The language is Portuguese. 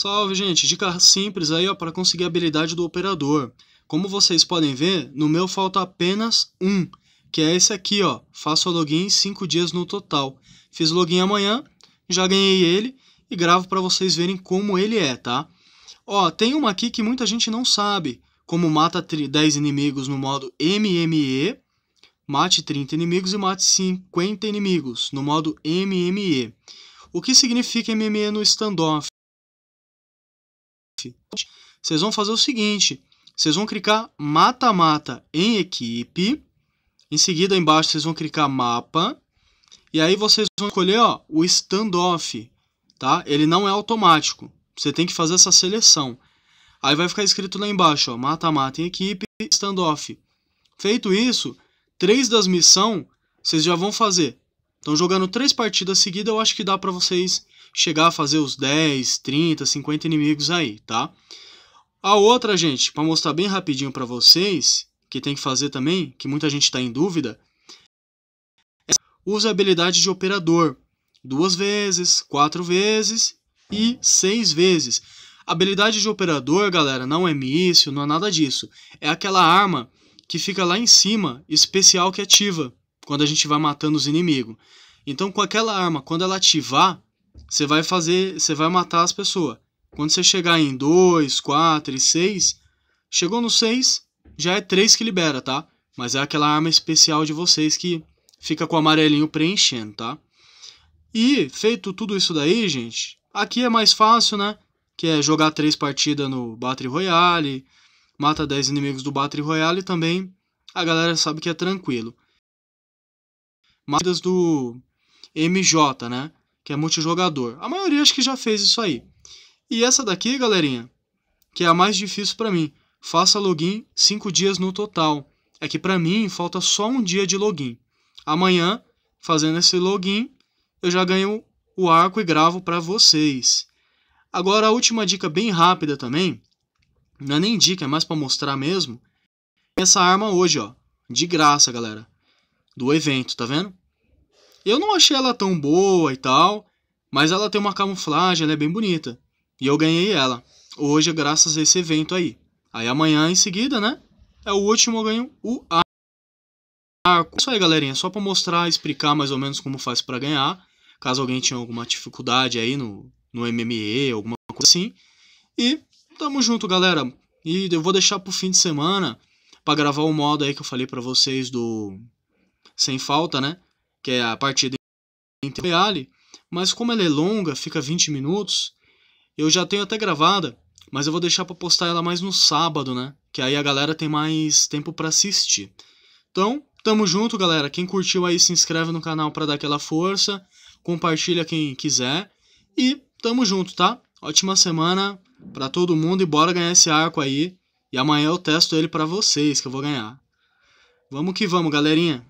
Salve, gente! Dica simples aí, ó, para conseguir a habilidade do operador. Como vocês podem ver, no meu falta apenas um, que é esse aqui, ó. Faço login em 5 dias no total. Fiz login amanhã, já ganhei ele e gravo para vocês verem como ele é, tá? Ó, tem uma aqui que muita gente não sabe, como mata 10 inimigos no modo MME, mate 30 inimigos e mate 50 inimigos no modo MME. O que significa MME no standoff? Vocês vão fazer o seguinte, vocês vão clicar mata-mata em equipe, em seguida embaixo vocês vão clicar mapa, e aí vocês vão escolher ó, o standoff, tá? Ele não é automático, você tem que fazer essa seleção. Aí vai ficar escrito lá embaixo, mata-mata em equipe, standoff. Feito isso, três das missões vocês já vão fazer então, jogando três partidas seguidas, eu acho que dá para vocês chegar a fazer os 10, 30, 50 inimigos aí, tá? A outra, gente, para mostrar bem rapidinho para vocês, que tem que fazer também, que muita gente está em dúvida, é usa a habilidade de operador duas vezes, quatro vezes e seis vezes. habilidade de operador, galera, não é míssil, não é nada disso. É aquela arma que fica lá em cima, especial que ativa quando a gente vai matando os inimigos. Então, com aquela arma, quando ela ativar, você vai fazer, você vai matar as pessoas. Quando você chegar em 2, 4 e 6, chegou no 6, já é 3 que libera, tá? Mas é aquela arma especial de vocês que fica com o amarelinho preenchendo, tá? E feito tudo isso daí, gente, aqui é mais fácil, né? Que é jogar três partidas no Battle Royale, mata 10 inimigos do Battle Royale também. A galera sabe que é tranquilo mais do MJ, né? Que é multijogador. A maioria acho que já fez isso aí. E essa daqui, galerinha, que é a mais difícil para mim. Faça login 5 dias no total. É que para mim falta só um dia de login. Amanhã, fazendo esse login, eu já ganho o arco e gravo para vocês. Agora a última dica bem rápida também, não é nem dica, é mais para mostrar mesmo. Essa arma hoje, ó, de graça, galera, do evento, tá vendo? Eu não achei ela tão boa e tal, mas ela tem uma camuflagem, ela é bem bonita. E eu ganhei ela. Hoje, graças a esse evento aí. Aí amanhã em seguida, né? É o último, eu ganho o arco. Isso aí, galerinha. Só para mostrar, explicar mais ou menos como faz para ganhar. Caso alguém tinha alguma dificuldade aí no, no MME, alguma coisa assim. E tamo junto, galera. E eu vou deixar pro fim de semana para gravar o modo aí que eu falei para vocês do sem falta, né? que é a partida entre Reale, mas como ela é longa, fica 20 minutos, eu já tenho até gravada, mas eu vou deixar para postar ela mais no sábado, né? Que aí a galera tem mais tempo para assistir. Então, tamo junto, galera. Quem curtiu aí se inscreve no canal para dar aquela força, compartilha quem quiser e tamo junto, tá? Ótima semana para todo mundo e bora ganhar esse arco aí. E amanhã eu testo ele para vocês que eu vou ganhar. Vamos que vamos, galerinha.